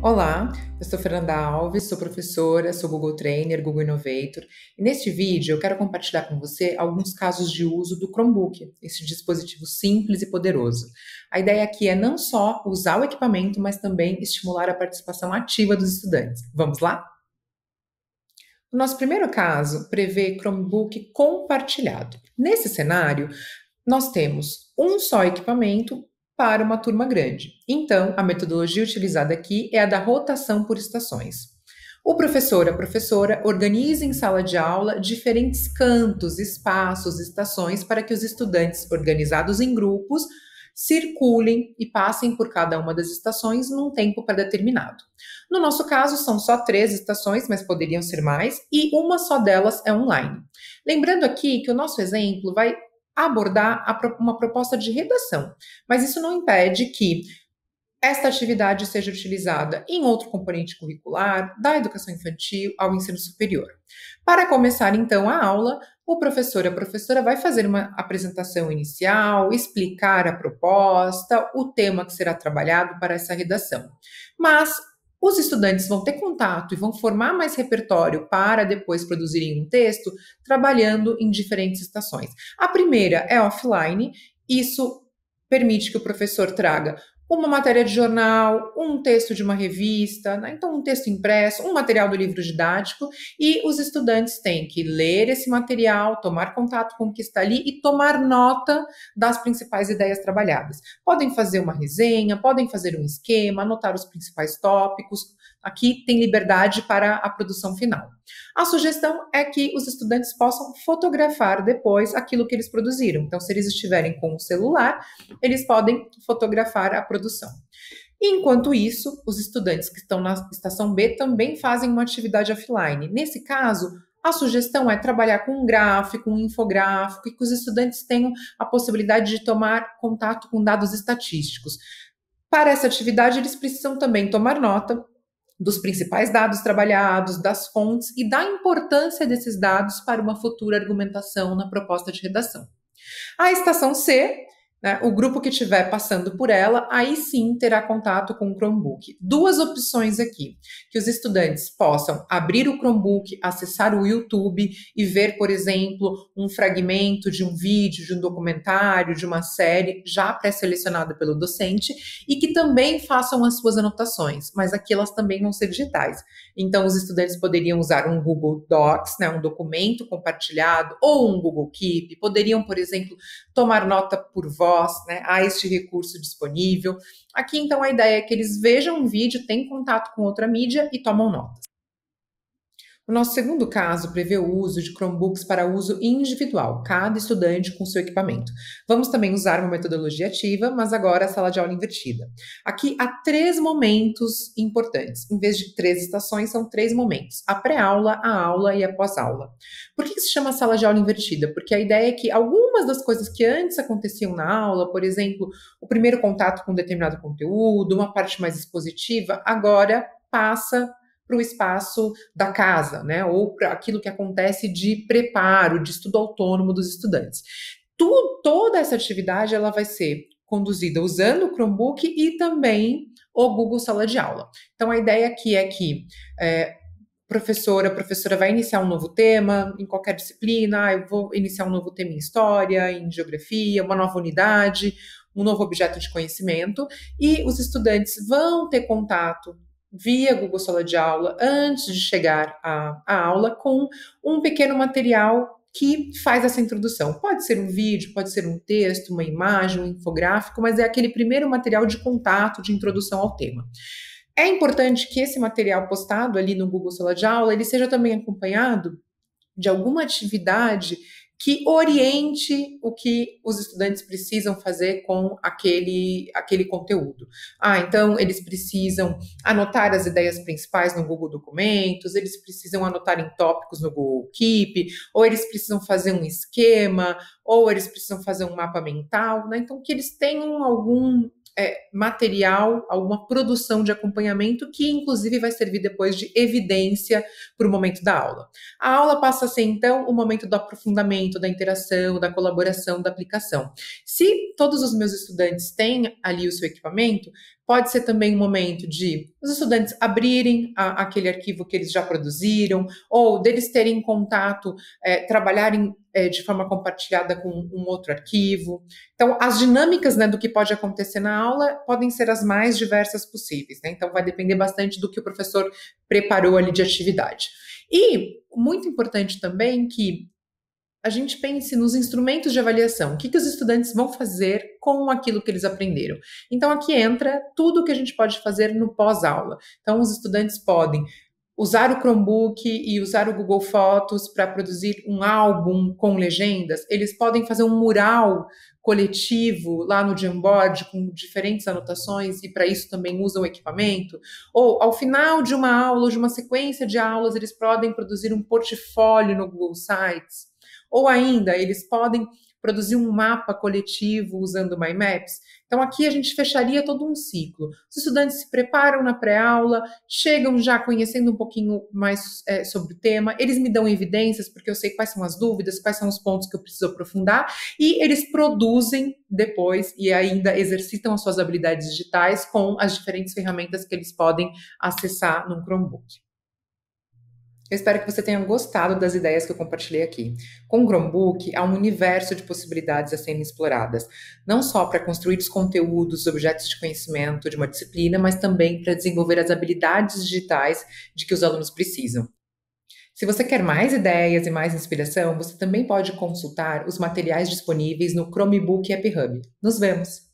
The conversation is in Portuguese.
Olá, eu sou Fernanda Alves, sou professora, sou Google Trainer, Google Innovator, e neste vídeo eu quero compartilhar com você alguns casos de uso do Chromebook, esse dispositivo simples e poderoso. A ideia aqui é não só usar o equipamento, mas também estimular a participação ativa dos estudantes. Vamos lá? O nosso primeiro caso prevê Chromebook compartilhado. Nesse cenário, nós temos um só equipamento para uma turma grande. Então, a metodologia utilizada aqui é a da rotação por estações. O professor a professora organiza em sala de aula diferentes cantos, espaços, estações para que os estudantes organizados em grupos circulem e passem por cada uma das estações num tempo pré-determinado. No nosso caso, são só três estações, mas poderiam ser mais, e uma só delas é online. Lembrando aqui que o nosso exemplo vai abordar a, uma proposta de redação. Mas isso não impede que esta atividade seja utilizada em outro componente curricular, da educação infantil ao ensino superior. Para começar, então, a aula, o professor a professora vai fazer uma apresentação inicial, explicar a proposta, o tema que será trabalhado para essa redação. Mas os estudantes vão ter contato e vão formar mais repertório para depois produzirem um texto, trabalhando em diferentes estações. A primeira é offline, isso permite que o professor traga uma matéria de jornal, um texto de uma revista, né? então um texto impresso, um material do livro didático, e os estudantes têm que ler esse material, tomar contato com o que está ali e tomar nota das principais ideias trabalhadas. Podem fazer uma resenha, podem fazer um esquema, anotar os principais tópicos, Aqui tem liberdade para a produção final. A sugestão é que os estudantes possam fotografar depois aquilo que eles produziram. Então, se eles estiverem com o celular, eles podem fotografar a produção. Enquanto isso, os estudantes que estão na estação B também fazem uma atividade offline. Nesse caso, a sugestão é trabalhar com um gráfico, um infográfico, e que os estudantes tenham a possibilidade de tomar contato com dados estatísticos. Para essa atividade, eles precisam também tomar nota dos principais dados trabalhados, das fontes e da importância desses dados para uma futura argumentação na proposta de redação. A estação C né? O grupo que estiver passando por ela, aí sim terá contato com o Chromebook. Duas opções aqui: que os estudantes possam abrir o Chromebook, acessar o YouTube e ver, por exemplo, um fragmento de um vídeo, de um documentário, de uma série já pré-selecionada pelo docente e que também façam as suas anotações, mas aqui elas também vão ser digitais. Então, os estudantes poderiam usar um Google Docs, né, um documento compartilhado, ou um Google Keep, poderiam, por exemplo, tomar nota por voz voz, né? este recurso disponível. Aqui, então, a ideia é que eles vejam um vídeo, têm contato com outra mídia e tomam notas. O nosso segundo caso prevê o uso de Chromebooks para uso individual, cada estudante com seu equipamento. Vamos também usar uma metodologia ativa, mas agora a sala de aula invertida. Aqui há três momentos importantes. Em vez de três estações, são três momentos: a pré-aula, a aula e a pós-aula. Por que se chama sala de aula invertida? Porque a ideia é que algumas das coisas que antes aconteciam na aula, por exemplo, o primeiro contato com determinado conteúdo, uma parte mais expositiva, agora passa para o espaço da casa, né? Ou para aquilo que acontece de preparo, de estudo autônomo dos estudantes. Tu, toda essa atividade ela vai ser conduzida usando o Chromebook e também o Google Sala de Aula. Então a ideia aqui é que é, professora, a professora vai iniciar um novo tema em qualquer disciplina, ah, eu vou iniciar um novo tema em história, em geografia, uma nova unidade, um novo objeto de conhecimento, e os estudantes vão ter contato via Google Sala de Aula antes de chegar à, à aula com um pequeno material que faz essa introdução. Pode ser um vídeo, pode ser um texto, uma imagem, um infográfico, mas é aquele primeiro material de contato, de introdução ao tema. É importante que esse material postado ali no Google Sala de Aula, ele seja também acompanhado de alguma atividade que oriente o que os estudantes precisam fazer com aquele, aquele conteúdo. Ah, então eles precisam anotar as ideias principais no Google Documentos, eles precisam anotar em tópicos no Google Keep, ou eles precisam fazer um esquema, ou eles precisam fazer um mapa mental, né? Então, que eles tenham algum é, material, alguma produção de acompanhamento que, inclusive, vai servir depois de evidência para o momento da aula. A aula passa a ser, então, o momento do aprofundamento, da interação, da colaboração, da aplicação. Se todos os meus estudantes têm ali o seu equipamento, Pode ser também um momento de os estudantes abrirem a, aquele arquivo que eles já produziram, ou deles terem contato, é, trabalharem é, de forma compartilhada com um outro arquivo. Então, as dinâmicas né, do que pode acontecer na aula podem ser as mais diversas possíveis. Né? Então, vai depender bastante do que o professor preparou ali de atividade. E muito importante também que a gente pense nos instrumentos de avaliação, o que, que os estudantes vão fazer com aquilo que eles aprenderam. Então, aqui entra tudo o que a gente pode fazer no pós-aula. Então, os estudantes podem usar o Chromebook e usar o Google Fotos para produzir um álbum com legendas, eles podem fazer um mural coletivo lá no Jamboard com diferentes anotações e para isso também usam equipamento, ou ao final de uma aula, ou de uma sequência de aulas, eles podem produzir um portfólio no Google Sites. Ou ainda, eles podem produzir um mapa coletivo usando o MyMaps. Então, aqui a gente fecharia todo um ciclo. Os estudantes se preparam na pré-aula, chegam já conhecendo um pouquinho mais é, sobre o tema, eles me dão evidências, porque eu sei quais são as dúvidas, quais são os pontos que eu preciso aprofundar, e eles produzem depois e ainda exercitam as suas habilidades digitais com as diferentes ferramentas que eles podem acessar no Chromebook. Eu espero que você tenha gostado das ideias que eu compartilhei aqui. Com o Chromebook, há um universo de possibilidades a serem exploradas, não só para construir os conteúdos, objetos de conhecimento de uma disciplina, mas também para desenvolver as habilidades digitais de que os alunos precisam. Se você quer mais ideias e mais inspiração, você também pode consultar os materiais disponíveis no Chromebook App Hub. Nos vemos!